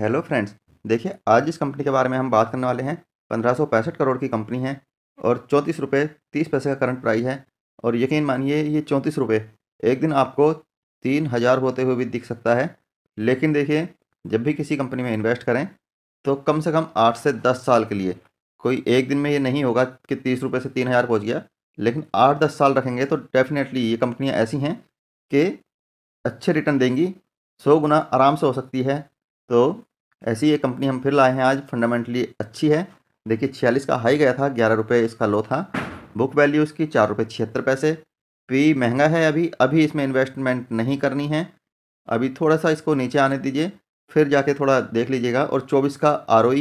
hello friends देखिए आज इस कंपनी के बारे में हम बात करने वाले हैं पंद्रह करोड़ की कंपनी है और चौंतीस रुपये तीस पैसे का करंट प्राइस है और यकीन मानिए ये चौंतीस रुपये एक दिन आपको तीन हज़ार होते हुए भी दिख सकता है लेकिन देखिए जब भी किसी कंपनी में इन्वेस्ट करें तो कम से कम आठ से दस साल के लिए कोई एक दिन में ये नहीं होगा कि तीस रुपये से तीन हज़ार पहुँच गया लेकिन आठ दस साल रखेंगे तो डेफिनेटली ये कंपनियाँ ऐसी हैं कि अच्छे रिटर्न देंगी सौ गुना आराम से हो सकती है तो ऐसी ये कंपनी हम फिर लाए हैं आज फंडामेंटली अच्छी है देखिए छियालीस का हाई गया था ग्यारह रुपये इसका लो था बुक वैल्यू इसकी चार रुपये छिहत्तर पैसे पी महंगा है अभी अभी इसमें इन्वेस्टमेंट नहीं करनी है अभी थोड़ा सा इसको नीचे आने दीजिए फिर जाके थोड़ा देख लीजिएगा और चौबीस का आर ओ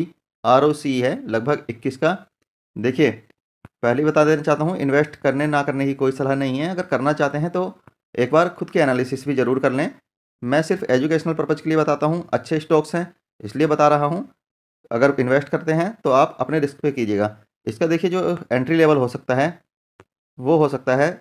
आर है लगभग इक्कीस का देखिए पहले बता देना चाहता हूँ इन्वेस्ट करने ना करने की कोई सलाह नहीं है अगर करना चाहते हैं तो एक बार खुद के एनालिसिस भी ज़रूर कर लें मैं सिर्फ एजुकेशनल पर्पज़ के लिए बताता हूँ अच्छे स्टॉक्स हैं इसलिए बता रहा हूँ अगर इन्वेस्ट करते हैं तो आप अपने रिस्क पे कीजिएगा इसका देखिए जो एंट्री लेवल हो सकता है वो हो सकता है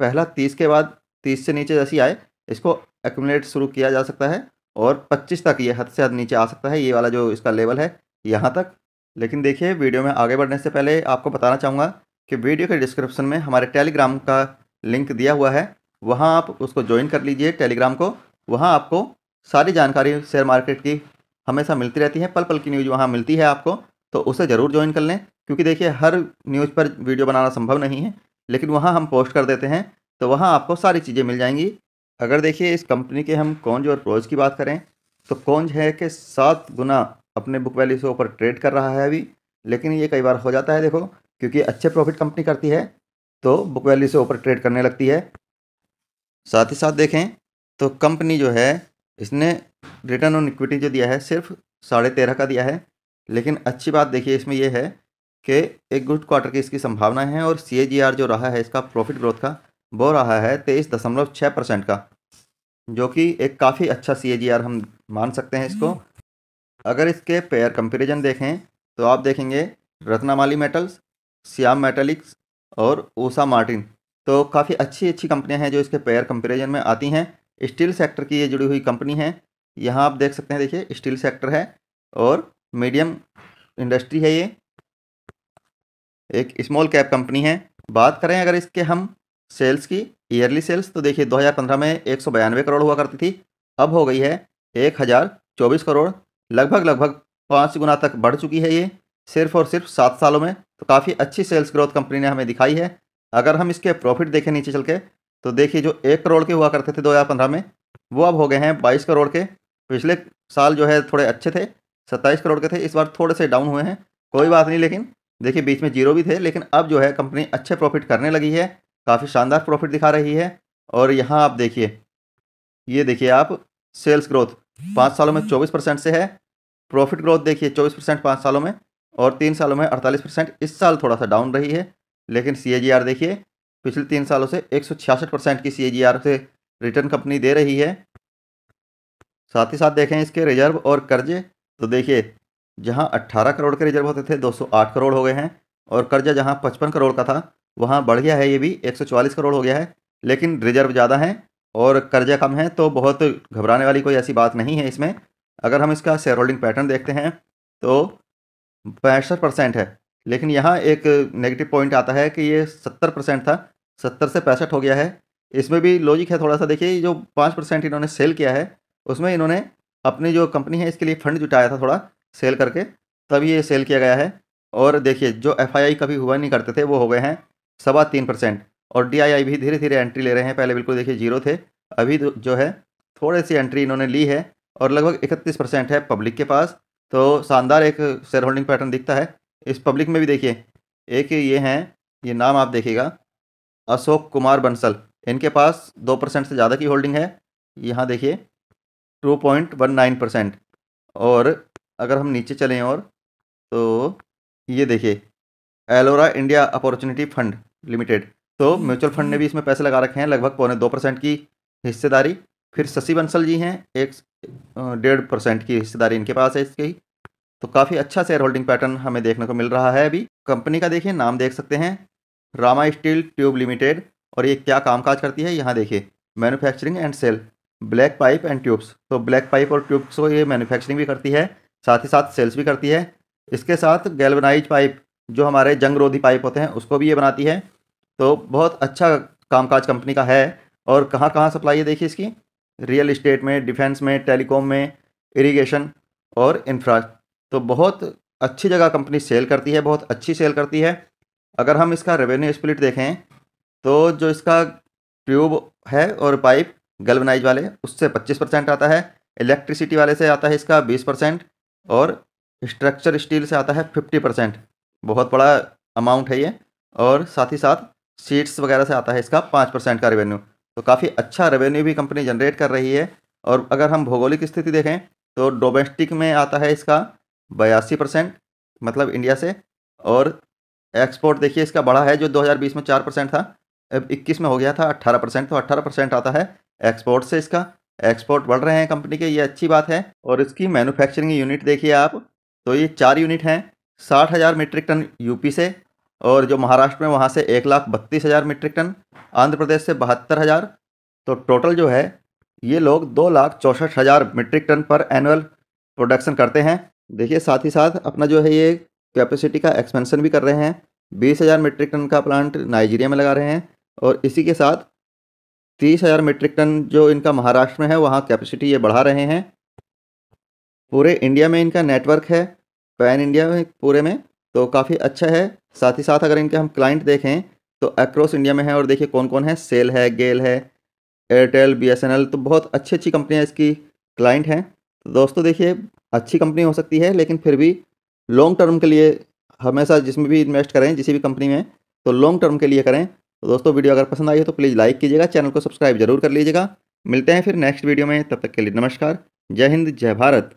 पहला तीस के बाद तीस से नीचे जैसी आए इसको एक्मलेट शुरू किया जा सकता है और पच्चीस तक ये हद से हद नीचे आ सकता है ये वाला जो इसका लेवल है यहाँ तक लेकिन देखिए वीडियो में आगे बढ़ने से पहले आपको बताना चाहूँगा कि वीडियो के डिस्क्रिप्शन में हमारे टेलीग्राम का लिंक दिया हुआ है वहाँ आप उसको ज्वाइन कर लीजिए टेलीग्राम को वहाँ आपको सारी जानकारी शेयर मार्केट की हमेशा मिलती रहती है पल पल की न्यूज़ वहाँ मिलती है आपको तो उसे ज़रूर ज्वाइन कर लें क्योंकि देखिए हर न्यूज़ पर वीडियो बनाना संभव नहीं है लेकिन वहाँ हम पोस्ट कर देते हैं तो वहाँ आपको सारी चीज़ें मिल जाएंगी अगर देखिए इस कंपनी के हम कौनज और प्रोज की बात करें तो कौनज है कि सात गुना अपने बुक वैल्यू से ऊपर ट्रेड कर रहा है अभी लेकिन ये कई बार हो जाता है देखो क्योंकि अच्छे प्रॉफिट कंपनी करती है तो बुक वैल्यू से ऊपर ट्रेड करने लगती है साथ ही साथ देखें तो कंपनी जो है इसने रिटर्न ऑन इक्विटी जो दिया है सिर्फ साढ़े तेरह का दिया है लेकिन अच्छी बात देखिए इसमें यह है कि एक गुड क्वार्टर की इसकी संभावना है और सी जो रहा है इसका प्रॉफिट ग्रोथ का वो रहा है तेईस दशमलव छः परसेंट का जो कि एक काफ़ी अच्छा सी हम मान सकते हैं इसको अगर इसके पेयर कंपेरिजन देखें तो आप देखेंगे रत्नामाली मेटल्स श्याम मेटलिक्स और ऊषा मार्टिन तो काफ़ी अच्छी अच्छी कंपनियां हैं जो इसके पेयर कंपेरिजन में आती हैं स्टील सेक्टर की ये जुड़ी हुई कंपनी है यहाँ आप देख सकते हैं देखिए स्टील सेक्टर है और मीडियम इंडस्ट्री है ये एक स्मॉल कैप कंपनी है बात करें अगर इसके हम सेल्स की ईयरली सेल्स तो देखिए 2015 में एक करोड़ हुआ करती थी अब हो गई है एक हज़ार चौबीस करोड़ लगभग लगभग पाँच गुना तक बढ़ चुकी है ये सिर्फ और सिर्फ सात सालों में तो काफ़ी अच्छी सेल्स ग्रोथ कंपनी ने हमें दिखाई है अगर हम इसके प्रॉफिट देखें नीचे चल के तो देखिए जो एक करोड़ के हुआ करते थे 2015 में वो अब हो गए हैं बाईस करोड़ के पिछले साल जो है थोड़े अच्छे थे सत्ताईस करोड़ के थे इस बार थोड़े से डाउन हुए हैं कोई बात नहीं लेकिन देखिए बीच में जीरो भी थे लेकिन अब जो है कंपनी अच्छे प्रॉफिट करने लगी है काफ़ी शानदार प्रॉफिट दिखा रही है और यहाँ आप देखिए ये देखिए आप सेल्स ग्रोथ पाँच सालों में चौबीस परसेंट से है प्रॉफिट ग्रोथ देखिए चौबीस परसेंट पाँच सालों में और तीन सालों में अड़तालीस परसेंट इस साल थोड़ा सा डाउन रही है लेकिन सी देखिए पिछले तीन सालों से एक परसेंट की सी से रिटर्न कंपनी दे रही है साथ ही साथ देखें इसके रिजर्व और कर्जे तो देखिए जहां 18 करोड़ के रिजर्व होते थे 208 करोड़ हो गए हैं और कर्जा जहां पचपन करोड़ का था वहां बढ़ गया है ये भी 144 करोड़ हो गया है लेकिन रिजर्व ज़्यादा हैं और कर्जा कम है तो बहुत घबराने वाली कोई ऐसी बात नहीं है इसमें अगर हम इसका शेयर होल्डिंग पैटर्न देखते हैं तो पैंसठ परसेंट है लेकिन यहाँ एक नेगेटिव पॉइंट आता है कि ये सत्तर परसेंट था सत्तर से पैंसठ हो गया है इसमें भी लॉजिक है थोड़ा सा देखिए जो पाँच परसेंट इन्होंने सेल किया है उसमें इन्होंने अपनी जो कंपनी है इसके लिए फंड जुटाया था थोड़ा सेल करके तब ये सेल किया गया है और देखिए जो एफ कभी हुआ नहीं करते थे वो हो गए हैं सवा तीन परसेंट और डी भी धीरे धीरे एंट्री ले रहे हैं पहले बिल्कुल देखिए जीरो थे अभी जो है थोड़ी सी एंट्री इन्होंने ली है और लगभग इकतीस परसेंट है पब्लिक के पास तो शानदार एक शेयर होल्डिंग पैटर्न दिखता है इस पब्लिक में भी देखिए एक ये हैं ये नाम आप देखिएगा अशोक कुमार बंसल इनके पास दो परसेंट से ज़्यादा की होल्डिंग है यहाँ देखिए two point one nine percent और अगर हम नीचे चलें और तो ये देखिए Elara India Opportunity Fund Limited तो म्यूचुअल फंड ने भी इसमें पैसे लगा रखे हैं लगभग पौने दो परसेंट की हिस्सेदारी फिर शशि बंसल जी हैं एक डेढ़ परसेंट की हिस्सेदारी इनके पास है इसकी तो काफ़ी अच्छा शेयर होल्डिंग पैटर्न हमें देखने को मिल रहा है अभी कंपनी का देखिए नाम देख सकते हैं रामा स्टील ट्यूब लिमिटेड और ये क्या कामकाज करती है यहाँ देखिए manufacturing and sale black pipe and tubes तो ब्लैक पाइप और ट्यूब्स को ये मैन्युफैक्चरिंग भी करती है साथ ही साथ सेल्स भी करती है इसके साथ गैल्वनाइज पाइप जो हमारे जंग रोधी पाइप होते हैं उसको भी ये बनाती है तो बहुत अच्छा कामकाज कंपनी का है और कहाँ कहाँ सप्लाई है देखिए इसकी रियल इस्टेट में डिफेंस में टेलीकॉम में इरीगेशन और इंफ्रा तो बहुत अच्छी जगह कंपनी सेल करती है बहुत अच्छी सेल करती है अगर हम इसका रेवेन्यू स्प्लिट देखें तो जो इसका ट्यूब है और पाइप गल्वनाइज वाले उससे पच्चीस परसेंट आता है इलेक्ट्रिसिटी वाले से आता है इसका बीस परसेंट और स्ट्रक्चर स्टील से आता है फिफ्टी परसेंट बहुत बड़ा अमाउंट है ये और साथ ही साथ सीट्स वगैरह से आता है इसका पाँच परसेंट का रेवेन्यू तो काफ़ी अच्छा रेवेन्यू भी कंपनी जनरेट कर रही है और अगर हम भौगोलिक स्थिति देखें तो डोमेस्टिक में आता है इसका बयासी परसेंट मतलब इंडिया से और एक्सपोर्ट देखिए इसका बढ़ा है जो 2020 में चार परसेंट था अब इक्कीस में हो गया था अट्ठारह परसेंट तो अट्ठारह परसेंट आता है एक्सपोर्ट से इसका एक्सपोर्ट बढ़ रहे हैं कंपनी के ये अच्छी बात है और इसकी मैनुफैक्चरिंग यूनिट देखिए आप तो ये चार यूनिट हैं साठ हज़ार मीट्रिक टन यूपी से और जो महाराष्ट्र में वहाँ से एक लाख बत्तीस हज़ार मीट्रिक टन आंध्र प्रदेश से बहत्तर हज़ार तो टोटल जो है ये लोग दो लाख चौंसठ हज़ार मीट्रिक टन पर एनुअल प्रोडक्शन करते हैं देखिए साथ ही साथ अपना जो है ये कैपेसिटी का एक्सपेंशन भी कर रहे हैं बीस हज़ार मीट्रिक टन का प्लांट नाइजीरिया में लगा रहे हैं और इसी के साथ तीस हज़ार मीट्रिक टन जो इनका महाराष्ट्र में है वहाँ कैपेसिटी ये बढ़ा रहे हैं पूरे इंडिया में इनका नेटवर्क है पैन इंडिया में पूरे में तो काफ़ी अच्छा है साथ ही साथ अगर इनके हम क्लाइंट देखें तो अक्रॉस इंडिया में है और देखिए कौन कौन है सेल है गेल है एयरटेल बी तो बहुत अच्छी अच्छी कंपनियाँ इसकी क्लाइंट हैं तो दोस्तों देखिए अच्छी कंपनी हो सकती है लेकिन फिर भी लॉन्ग टर्म के लिए हमेशा जिसमें भी इन्वेस्ट करें जिसी भी कंपनी में तो लॉन्ग टर्म के लिए करें तो दोस्तों वीडियो अगर पसंद आई हो तो प्लीज़ लाइक कीजिएगा चैनल को सब्सक्राइब जरूर कर लीजिएगा मिलते हैं फिर नेक्स्ट वीडियो में तब तक के लिए नमस्कार जय हिंद जय भारत